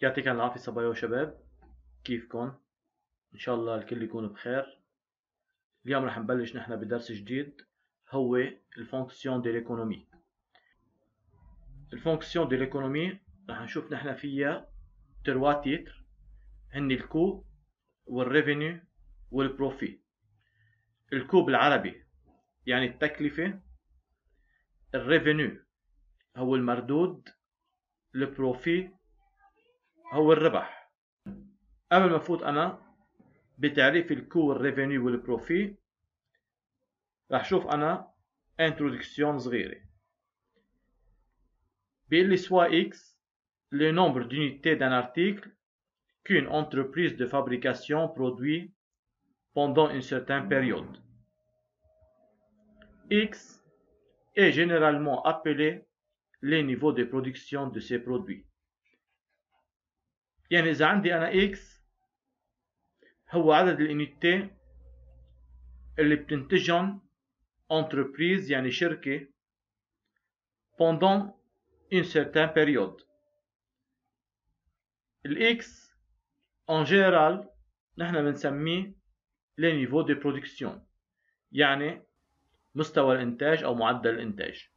يعطيك العافية صبايا وشباب كيفكن إن شاء الله الكل يكون بخير اليوم رح نبلش نحن بدرس جديد هو الفونكسيون دي ليكونومي الفونكسيون دي ليكونومي رح نشوف نحن فيها تروا تيتر هن الكو والريفينيو والبروفي الكو بالعربي يعني التكلفة الريفينيو هو المردود البروفيت هو الربح قبل le افوت انا revenus et ريفينيو profits, je vais انا انترودكسيون صغيره بيقول لي سوا X, le nombre d'unités d'un article qu'une entreprise de fabrication produit pendant une certaine période. X est généralement appelé les niveau de production de ces produits. يعني إذا عندي أنا إكس هو عدد الإنيتي اللي بتنتجهم انتربريز يعني شركة pendant une certaine période الإكس إن général نحن بنسميه لي نيفو دي برودكسيون يعني مستوى الإنتاج أو معدل الإنتاج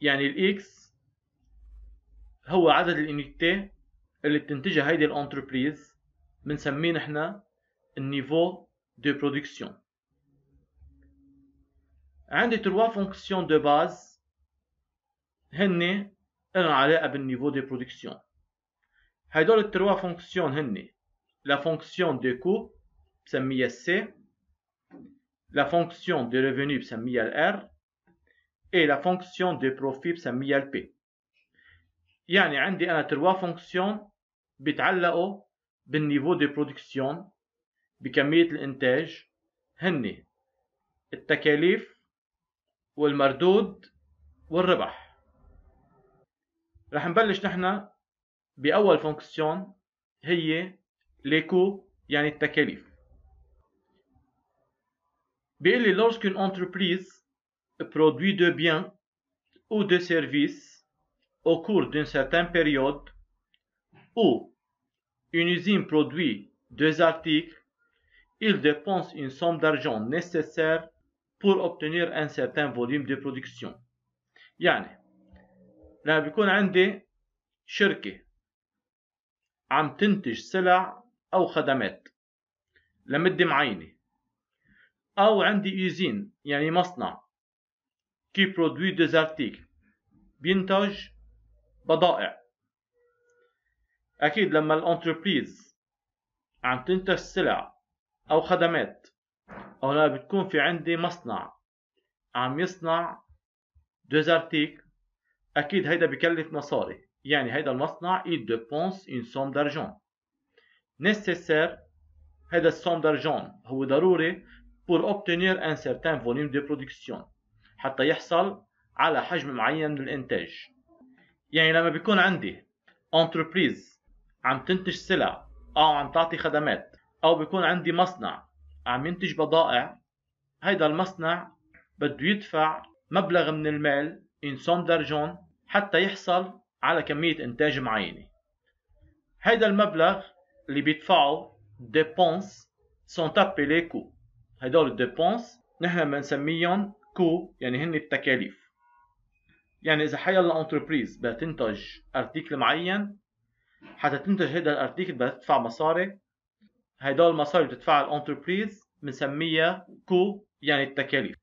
يعني الإكس هو عدد الإنيتي اللي بتنتجها هيدي الانتربريز بنسميه نحن النيفو دو برودكسيون عندي تروا فونكسيون دو باز هن لهم علاقة بالنيفو دو برودكسيون هيدول التروا فونكسيون هن لا فونكسيون دو كو بسميها سي لا فونكسيون دو ريفوني بسميها الار اي لا فونكسيون دو بروفي بسميها البي يعني عندي انا تروا فونكسيون بيتعلقوا بالنيفو دي برودكسيون بكمية الإنتاج هن التكاليف والمردود والربح رح نبلش نحن بأول فونكسيون هي ليكو يعني التكاليف بيقول لي lorsqu'une انتربريز برودوي دو بيان او دو سيرفيس au cours d'une certaine période ou une usine produit deux articles, il dépense une somme d'argent nécessaire pour obtenir un certain volume de production يعني لما بيكون عندي شركة عم تنتج سلع أو خدمات لمدة معينة أو عندي يوزين يعني مصنع كي برودوي ديز articles. بينتج بضائع اكيد لما الانتربريز عم تنتج سلع او خدمات او لما بتكون في عندي مصنع عم يصنع دوزارتيك اكيد هيدا بكلف مصاري يعني هيدا المصنع il dépense une somme d'argent nécessaire هيدا السوم d'argent هو ضروري pour obtenir un certain volume de production حتى يحصل على حجم معين من الانتاج يعني لما بيكون عندي entreprise عم تنتج سلع او عم تعطي خدمات او بيكون عندي مصنع عم ينتج بضائع هيدا المصنع بده يدفع مبلغ من المال ان سوم درجون حتى يحصل على كمية انتاج معينة هيدا المبلغ اللي بيدفعه ديبونس سون تابيلي كو هدول الديبونس نحن بنسميهم كو يعني هن التكاليف يعني اذا حيا انتربريز بدها تنتج ارتيكل معين حتى تنتج هذا الارتيكل بدها تدفع مصاري هيدول المصاري بتدفعها الانتربريز بنسميها كو يعني التكاليف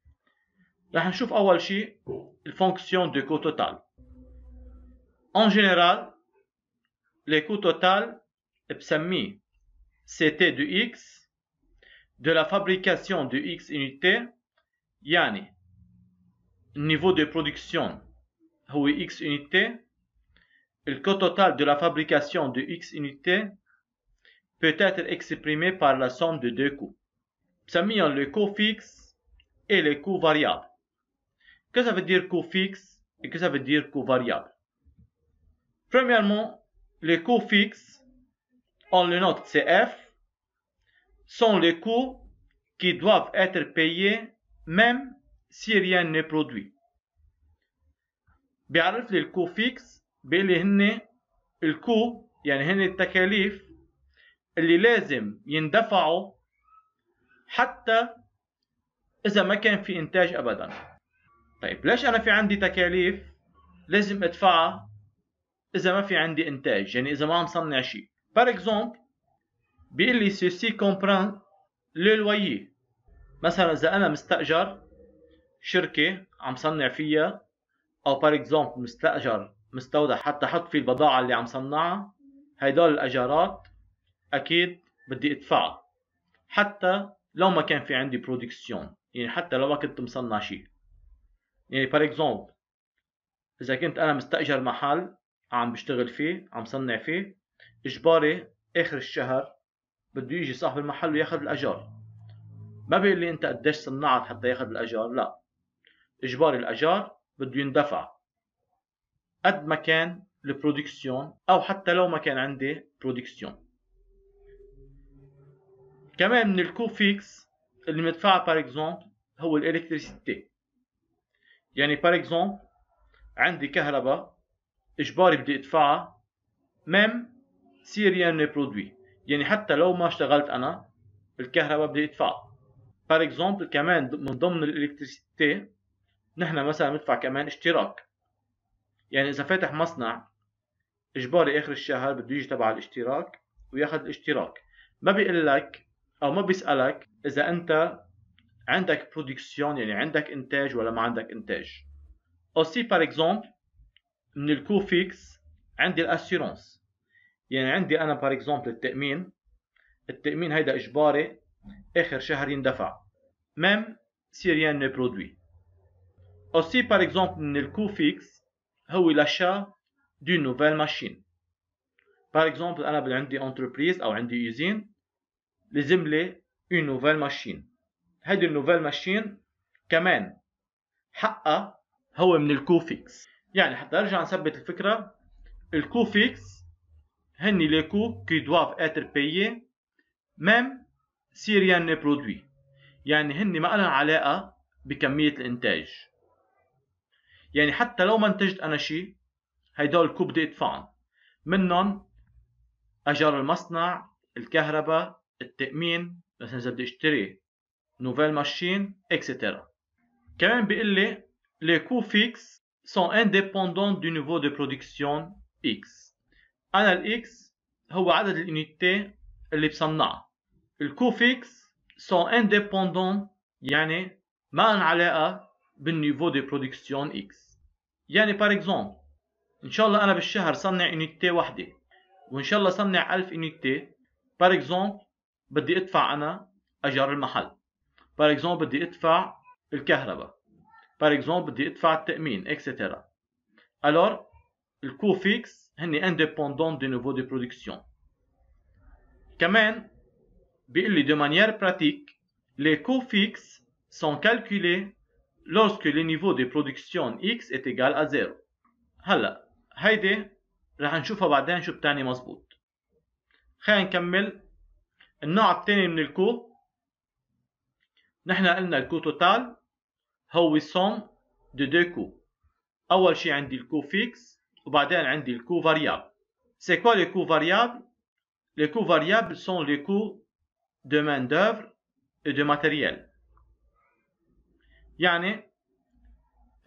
رح نشوف اول شيء الفونكسيون دو كو توتال ان جينيرال لي كو توتال بسميه تي دو اكس دو لا فابريكاسيون دو اكس يونيتي يعني النيفو دو برودكسيون هو اكس يونيتي Le coût total de la fabrication de X unités peut être exprimé par la somme de deux coûts. en le coût fixe et le coût variable. Que ça veut dire coût fixe et que ça veut dire coût variable Premièrement, les coûts fixes, on le note CF, sont les coûts qui doivent être payés même si rien n'est produit. Bien, les coûts fixes باللي هن الكو يعني هن التكاليف اللي لازم يندفعوا حتى إذا ما كان في إنتاج أبدا طيب ليش أنا في عندي تكاليف لازم أدفعها إذا ما في عندي إنتاج يعني إذا ما عم صنع شيء بار إكزومبل بيقول لي سيسي كومبران للويي مثلا إذا أنا مستأجر شركة عم صنع فيها أو بار إكزومبل مستأجر مستودع حتى احط فيه البضاعة اللي عم صنعها هيدول الأجارات أكيد بدي أدفعها حتى لو ما كان في عندي برودكسيون يعني حتى لو ما كنت مصنع شيء يعني فور اكزومبل إذا كنت أنا مستأجر محل عم بشتغل فيه عم صنع فيه إجباري آخر الشهر بده يجي صاحب المحل وياخذ الأجار ما بيقول لي أنت قديش صنعت حتى ياخذ الأجار لا إجباري الأجار بده يندفع قد ما كان البرودكسيون او حتى لو ما كان عندي برودكسيون كمان من الكو فيكس اللي مدفع بار هو الالكتريسيتي يعني بار عندي كهرباء اجباري بدي ادفعها ميم سيريان برودوي يعني حتى لو ما اشتغلت انا الكهرباء بدي ادفعها بار كمان من ضمن الالكتريسيتي نحن مثلا بندفع كمان اشتراك يعني اذا فاتح مصنع اجباري اخر الشهر بده يجي تبع الاشتراك وياخذ الاشتراك ما بيقول لك او ما بيسالك اذا انت عندك برودكسيون يعني عندك انتاج ولا ما عندك انتاج اوسي بار اكزومبل من الكو فيكس عندي الاسيرونس يعني عندي انا بار اكزومبل التامين التامين هيدا اجباري اخر شهر يندفع ميم سي ريان برودوي اوسي بار اكزومبل من الكو فيكس هو l'achat دي نوفيل ماشين بار اكزومبل انا بل عندي انتربريز او عندي يوزين لازم لي اون نوفيل ماشين هذه النوفيل ماشين كمان حقها هو من الكوفيكس يعني حتى ارجع نثبت الفكره الكوفيكس هن لي كو كي دواف اتر بايي ميم سيريان ني برودوي يعني هن ما لهم علاقه بكميه الانتاج يعني حتى لو ما انتجت انا شيء هيدول الكو بدي ادفعهم منهم اجار المصنع الكهرباء التامين مثلا اذا بدي اشتري نوفيل ماشين اكسترا كمان بيقول لي لي كو فيكس سون انديبوندون دو نيفو دو برودكسيون اكس انا الاكس هو عدد الانيتي اللي بصنعها الكو فيكس سون انديبوندون يعني ما لهم علاقه بالنيفو دي برودكسيون اكس يعني بار اكزومبل ان شاء الله انا بالشهر صنع يونيتي واحدة وان شاء الله صنع الف يونيتي بار اكزومبل بدي ادفع انا اجار المحل بار اكزومبل بدي ادفع الكهرباء بار اكزومبل بدي ادفع التامين اكسترا الور الكو فيكس هن انديبوندون دي نيفو دي برودكسيون كمان بيقول لي دو مانيير براتيك لي كو فيكس سون كالكولي lorsque le niveau de production x est égal à zéro هلا هيدي رح نشوفها بعدين شو بتعني مزبوط خلينا نكمل النوع الثاني من الكو نحن قلنا الكو توتال هو سوم دو دو كو اول شيء عندي الكو فيكس وبعدين عندي الكو فاريابل سي كوا لي كو فاريابل لي كو فاريابل سون لي كو de main d'œuvre et de matériel. يعني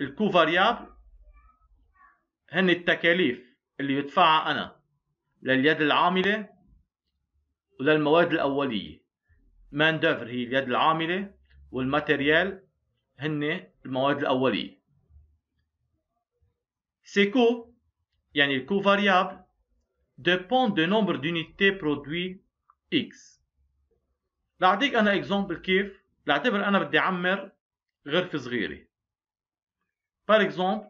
الكو فاريابل هن التكاليف اللي بدفعها أنا لليد العاملة وللمواد الأولية مان دوفر هي اليد العاملة والماتريال هن المواد الأولية سيكو coûts, يعني الكو variable, dépend دو nombre d'unités برودوي X. لأعطيك أنا example كيف، لاعتبر أنا بدي أعمر غرفة صغيرة بار اكزومبل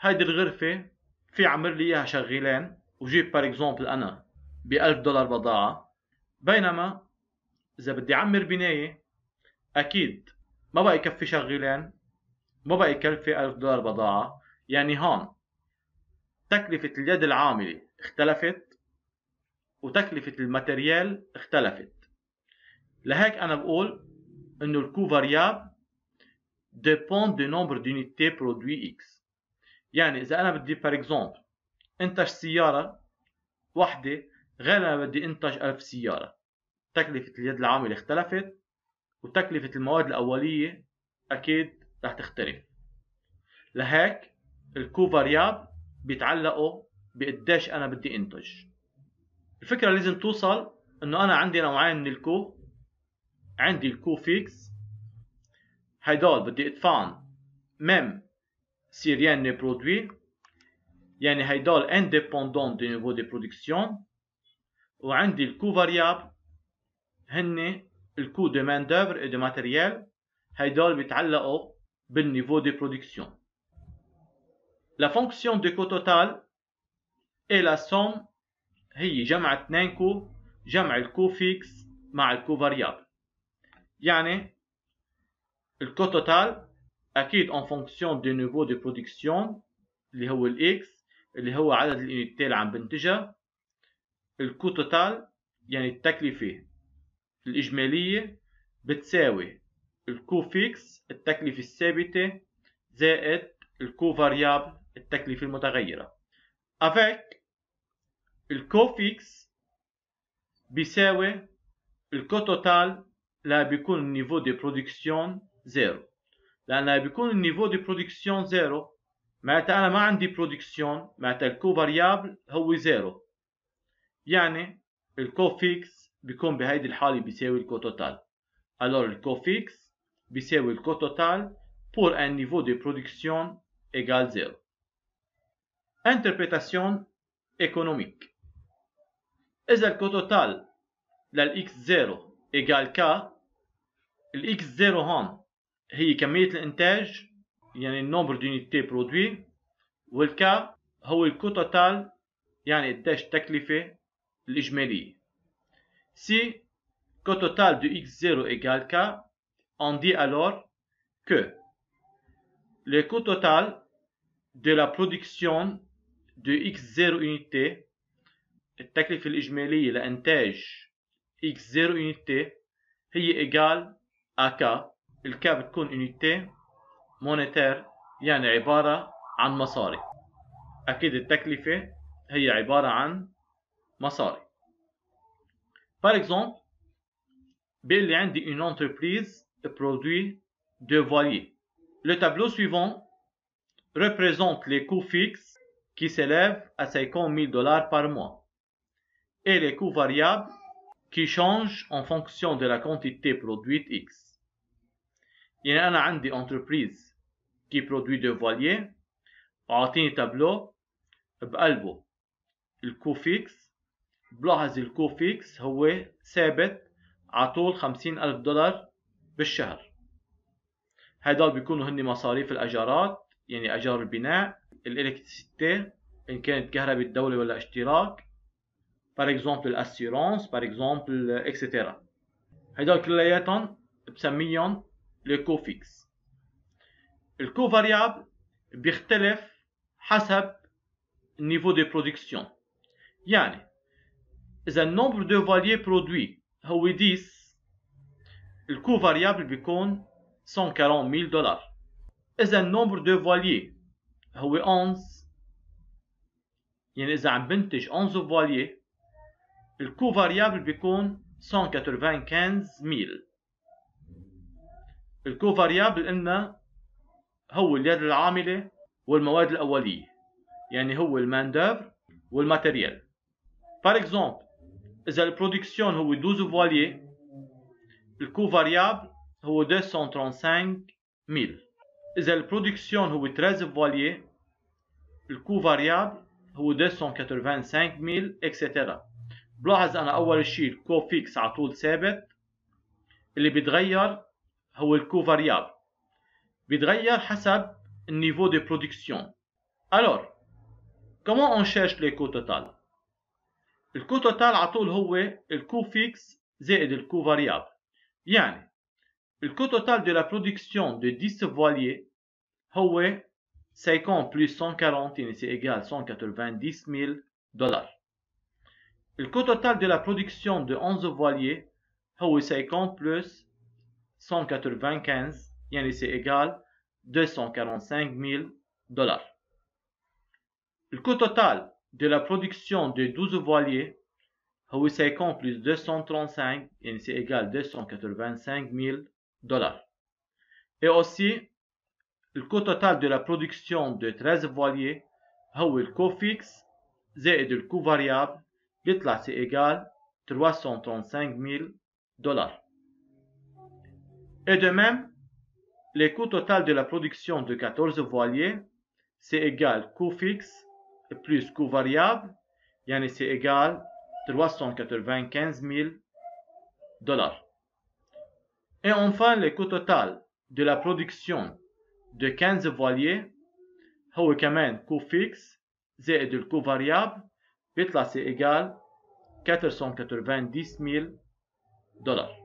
هيدي الغرفة في عمر لي اياها شغيلين وجيب بار اكزومبل انا ب 1000 دولار بضاعة بينما اذا بدي اعمر بناية اكيد ما بقى يكفي شغيلين ما بقى يكفي 1000 دولار بضاعة يعني هون تكلفة اليد العاملة اختلفت وتكلفة الماتريال اختلفت لهيك أنا بقول إنه الكو فارياب dépend du nombre d'unités برودوي اكس يعني اذا انا بدي فور اكزومبل انتج سياره واحده غير انا بدي انتج 1000 سياره تكلفه اليد العامله اختلفت وتكلفه المواد الاوليه اكيد رح تختلف لهيك الكو بيتعلقوا بقديش انا بدي انتج الفكره لازم توصل انه انا عندي نوعين من الكو عندي الكو فيكس هيدول بدي ادفعن ميم سي ريان ني برودوي يعني هيدول انديبوندون دي نيفو دي برودكسيون وعندي الكو فاريابل هن الكو دو مان دوفر اي دو ماتيريال هيدول بيتعلقوا بالنيفو دي برودكسيون لا فونكسيون دو كو توتال اي لا سوم هي جمع اثنين كو جمع الكو فيكس مع الكو فاريابل يعني الكود توتال اكيد اون فونكسيون دي نيفو دي برودكسيون اللي هو الاكس اللي هو عدد اليونتات اللي عم بنتجها الكو توتال يعني التكلفة الإجمالية بتساوي الكو فيكس التكلفة الثابتة زائد الكو فاريابل التكلفة المتغيرة avec الكو فيكس بيساوي الكو توتال لا بيكون النيفو دي برودكسيون زيرو لانها بيكون النيفو دي برودكسيون زيرو معناتها انا ما عندي برودكسيون معناتها الكو فاريابل هو زيرو يعني الكو فيكس بيكون بهيدي الحاله بيساوي الكو توتال الور الكو فيكس بيساوي الكو توتال pour un niveau de برودكسيون إيكال زيرو Interprétation إيكونوميك إذا توتال للإكس زيرو إيجال كا الإكس زيرو هون هي كمية الإنتاج يعني النومبر دونيتي برودوي والكا هو الكو توتال يعني قداش التكلفة الإجمالية سي كو توتال دو إكس زيرو إيكال كا أون دي ألور كو لو كو توتال دو لا برودكسيون دو x زيرو يونيتي التكلفة الإجمالية لإنتاج زيرو يونيتي هي إيكال à الكا بتكون unité عن Par exemple, بيقول une entreprise produit de voiliers. Le tableau suivant représente les coûts fixes qui s'élèvent à 50 000 dollars par mois et les coûts variables qui changent en fonction de la quantité produite X. يعني انا عندي انتربريز كي برودوي دو فاليي اعطيني تابلو بقلبه الكوفيكس بلاحظ الكوفيكس هو ثابت على طول خمسين ألف دولار بالشهر هدول بيكونوا هن مصاريف الأجارات يعني أجار البناء الإلكتريسيتي إن كانت كهرباء الدولة ولا اشتراك بار اكزومبل الأسيرونس بار اكزومبل اكسترا هدول كلياتهم بسميهم le cofixe. Le covariable, Birtelef, Hasab, niveau de production. a un nombre de voiliers produits, est 10, le coût variable, de 140 000 dollars. Et un nombre de voiliers, est 11, Yani, un a 11 voiliers, le coût variable, de 195 000. الكوفاريابل إلنا هو اليد العاملة والمواد الأولية يعني هو الماندوفر والماتيريال فار اكزومبل إذا البرودكسيون هو 12 فواليه الكو فاريابل هو 235 ميل إذا البرودكسيون هو 13 فواليه الكو فاريابل هو 285 ميل اكسترا بلاحظ أنا أول شيء الكو فيكس على طول ثابت اللي بيتغير Le coût variable. Il le niveau de production. Alors, comment on cherche le coût total? Le coût total est le coût fixe et le coût variable. le coût total de la production de 10 voiliers est 50 plus 140, c'est égal à 190 000 Le coût total de la production de 11 voiliers est 50 plus 140. 195 يعني c'est égal 245 000 dollars. Le coût total de la production de 12 voiliers هو 50 plus 235 يعني égal 285 000 dollars. Et aussi le coût total de la production de 13 voiliers fixe' الكو le le coût variable, cest c'est égal 335 000 dollars. Et de même, le coût total de la production de 14 voiliers, c'est égal coût fixe plus coût variable, yani c'est égal 395 000 dollars. Et enfin, le coût total de la production de 15 voiliers, هو كمان coût fixe زائد coût variable بيطلع égal égal 490 000 dollars.